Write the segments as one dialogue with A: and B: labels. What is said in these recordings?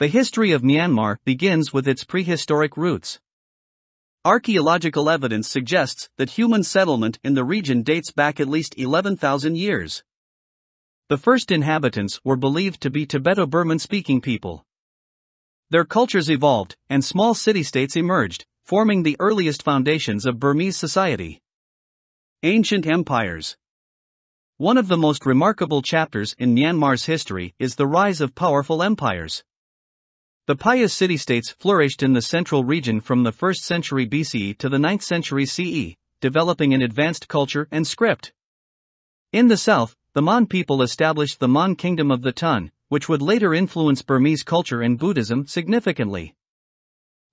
A: The history of Myanmar begins with its prehistoric roots. Archaeological evidence suggests that human settlement in the region dates back at least 11,000 years. The first inhabitants were believed to be Tibeto Burman speaking people. Their cultures evolved, and small city states emerged, forming the earliest foundations of Burmese society. Ancient Empires One of the most remarkable chapters in Myanmar's history is the rise of powerful empires. The pious city-states flourished in the central region from the 1st century BCE to the 9th century CE, developing an advanced culture and script. In the south, the Mon people established the Mon kingdom of the Tun, which would later influence Burmese culture and Buddhism significantly.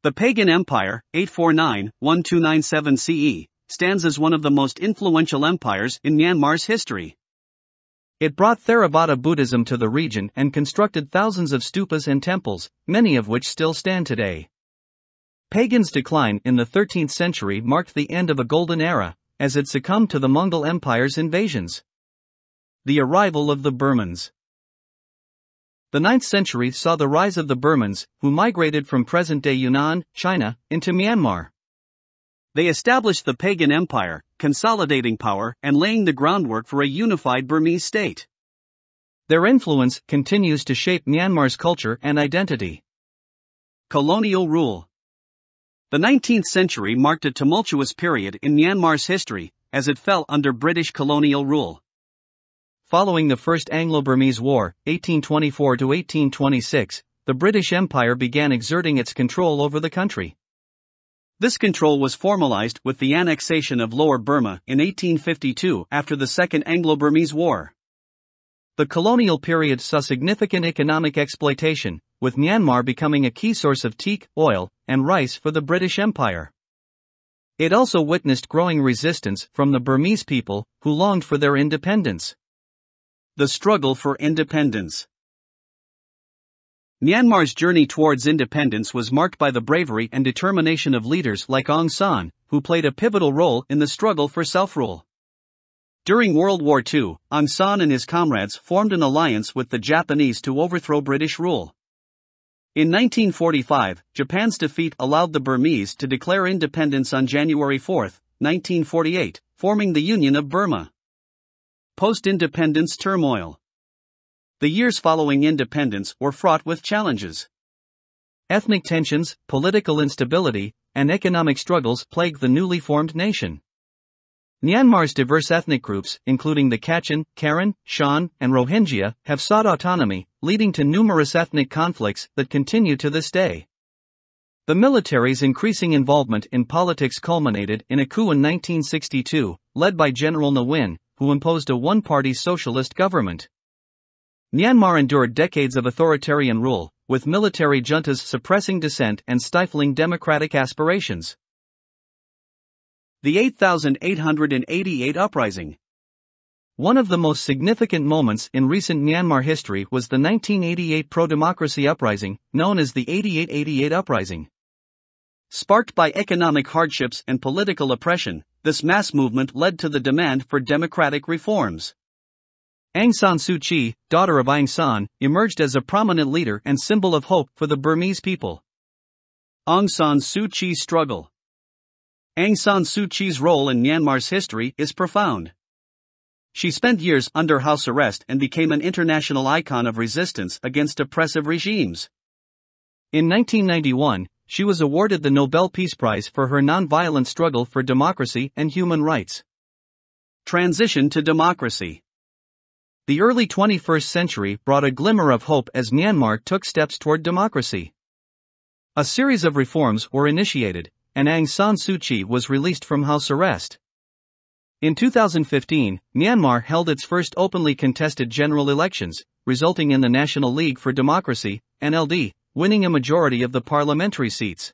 A: The Pagan Empire, 849-1297 CE, stands as one of the most influential empires in Myanmar's history. It brought Theravada Buddhism to the region and constructed thousands of stupas and temples, many of which still stand today. Pagan's decline in the 13th century marked the end of a golden era, as it succumbed to the Mongol Empire's invasions. The arrival of the Burmans. The 9th century saw the rise of the Burmans, who migrated from present day Yunnan, China, into Myanmar. They established the Pagan Empire, consolidating power, and laying the groundwork for a unified Burmese state. Their influence continues to shape Myanmar's culture and identity. Colonial Rule The 19th century marked a tumultuous period in Myanmar's history as it fell under British colonial rule. Following the First Anglo Burmese War, 1824 1826, the British Empire began exerting its control over the country. This control was formalized with the annexation of Lower Burma in 1852 after the Second Anglo Burmese War. The colonial period saw significant economic exploitation, with Myanmar becoming a key source of teak, oil, and rice for the British Empire. It also witnessed growing resistance from the Burmese people, who longed for their independence. The struggle for independence. Myanmar's journey towards independence was marked by the bravery and determination of leaders like Aung San, who played a pivotal role in the struggle for self rule. During World War II, Aung San and his comrades formed an alliance with the Japanese to overthrow British rule. In 1945, Japan's defeat allowed the Burmese to declare independence on January 4, 1948, forming the Union of Burma. Post independence turmoil the years following independence were fraught with challenges. Ethnic tensions, political instability, and economic struggles plagued the newly formed nation. Myanmar's diverse ethnic groups, including the Kachin, Karen, Shan, and Rohingya, have sought autonomy, leading to numerous ethnic conflicts that continue to this day. The military's increasing involvement in politics culminated in a coup in 1962, led by General Nguyen, who imposed a one party socialist government. Myanmar endured decades of authoritarian rule, with military juntas suppressing dissent and stifling democratic aspirations. The 8888 Uprising One of the most significant moments in recent Myanmar history was the 1988 pro democracy uprising, known as the 8888 Uprising. Sparked by economic hardships and political oppression, this mass movement led to the demand for democratic reforms. Aung San Suu Kyi, daughter of Aung San, emerged as a prominent leader and symbol of hope for the Burmese people. Aung San Suu Kyi's struggle. Aung San Suu Kyi's role in Myanmar's history is profound. She spent years under house arrest and became an international icon of resistance against oppressive regimes. In 1991, she was awarded the Nobel Peace Prize for her nonviolent struggle for democracy and human rights. Transition to democracy. The early 21st century brought a glimmer of hope as Myanmar took steps toward democracy. A series of reforms were initiated, and Aung San Suu Kyi was released from house arrest. In 2015, Myanmar held its first openly contested general elections, resulting in the National League for Democracy, NLD, winning a majority of the parliamentary seats.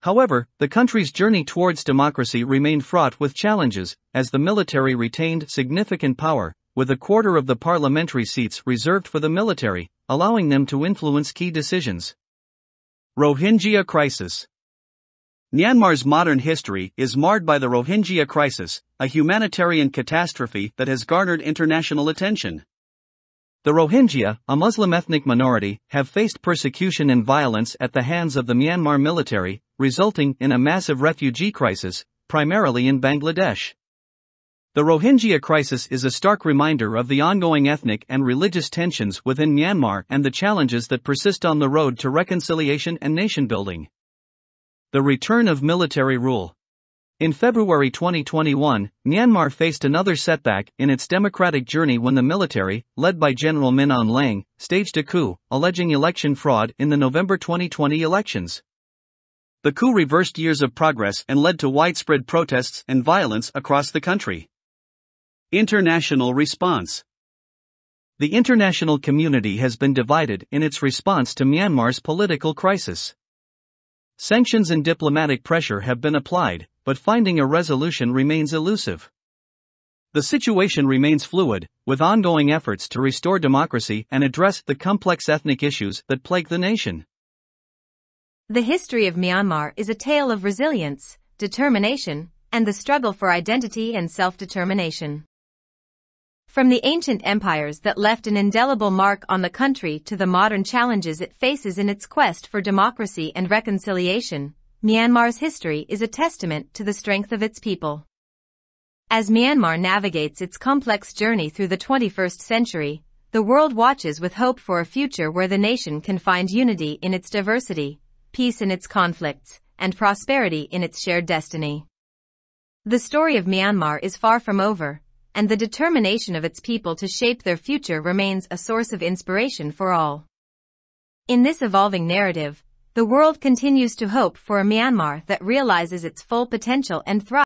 A: However, the country's journey towards democracy remained fraught with challenges, as the military retained significant power, with a quarter of the parliamentary seats reserved for the military, allowing them to influence key decisions. Rohingya Crisis Myanmar's modern history is marred by the Rohingya crisis, a humanitarian catastrophe that has garnered international attention. The Rohingya, a Muslim ethnic minority, have faced persecution and violence at the hands of the Myanmar military, resulting in a massive refugee crisis, primarily in Bangladesh. The Rohingya crisis is a stark reminder of the ongoing ethnic and religious tensions within Myanmar and the challenges that persist on the road to reconciliation and nation building. The return of military rule. In February 2021, Myanmar faced another setback in its democratic journey when the military, led by General Min Aung Hlaing, staged a coup, alleging election fraud in the November 2020 elections. The coup reversed years of progress and led to widespread protests and violence across the country. International response The international community has been divided in its response to Myanmar's political crisis. Sanctions and diplomatic pressure have been applied, but finding a resolution remains elusive. The situation remains fluid, with ongoing efforts to restore democracy and address the complex ethnic issues that plague the nation.
B: The history of Myanmar is a tale of resilience, determination, and the struggle for identity and self determination. From the ancient empires that left an indelible mark on the country to the modern challenges it faces in its quest for democracy and reconciliation, Myanmar's history is a testament to the strength of its people. As Myanmar navigates its complex journey through the 21st century, the world watches with hope for a future where the nation can find unity in its diversity, peace in its conflicts, and prosperity in its shared destiny. The story of Myanmar is far from over, and the determination of its people to shape their future remains a source of inspiration for all. In this evolving narrative, the world continues to hope for a Myanmar that realizes its full potential and thrives.